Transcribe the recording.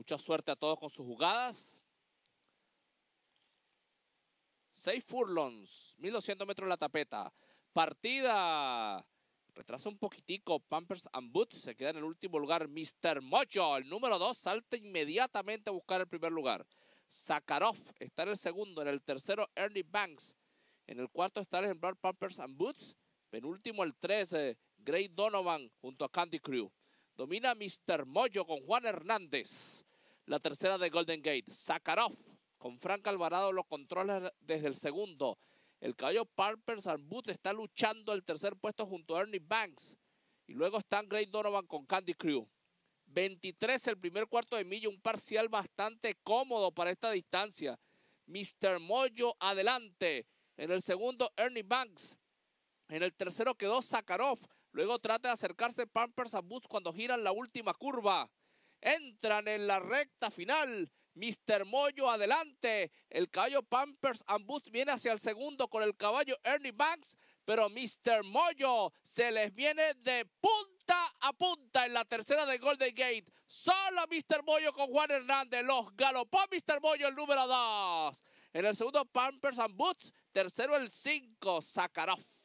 Mucha suerte a todos con sus jugadas. Seis furlongs, 1200 metros la tapeta. Partida. Retrasa un poquitico. Pampers and Boots se queda en el último lugar. Mr. Mojo. el número dos salta inmediatamente a buscar el primer lugar. Sakharov está en el segundo. En el tercero, Ernie Banks. En el cuarto está el ejemplar Pampers and Boots. Penúltimo, el 13, eh, Gray Donovan junto a Candy Crew. Domina Mr. Mojo con Juan Hernández. La tercera de Golden Gate. Sakharov con Frank Alvarado lo controla desde el segundo. El caballo Pampers Abut está luchando el tercer puesto junto a Ernie Banks. Y luego están Greg Donovan con Candy Crew. 23 el primer cuarto de milla, un parcial bastante cómodo para esta distancia. Mr. Moyo adelante. En el segundo, Ernie Banks. En el tercero quedó Sakharov. Luego trata de acercarse Pampers a Boots cuando giran la última curva. Entran en la recta final. Mr. Moyo adelante. El caballo Pampers and Boots viene hacia el segundo con el caballo Ernie Banks. Pero Mr. Moyo se les viene de punta a punta en la tercera de Golden Gate. Solo Mr. Moyo con Juan Hernández. Los galopó Mr. Moyo el número dos. En el segundo Pampers and Boots. Tercero el 5, Sakharov.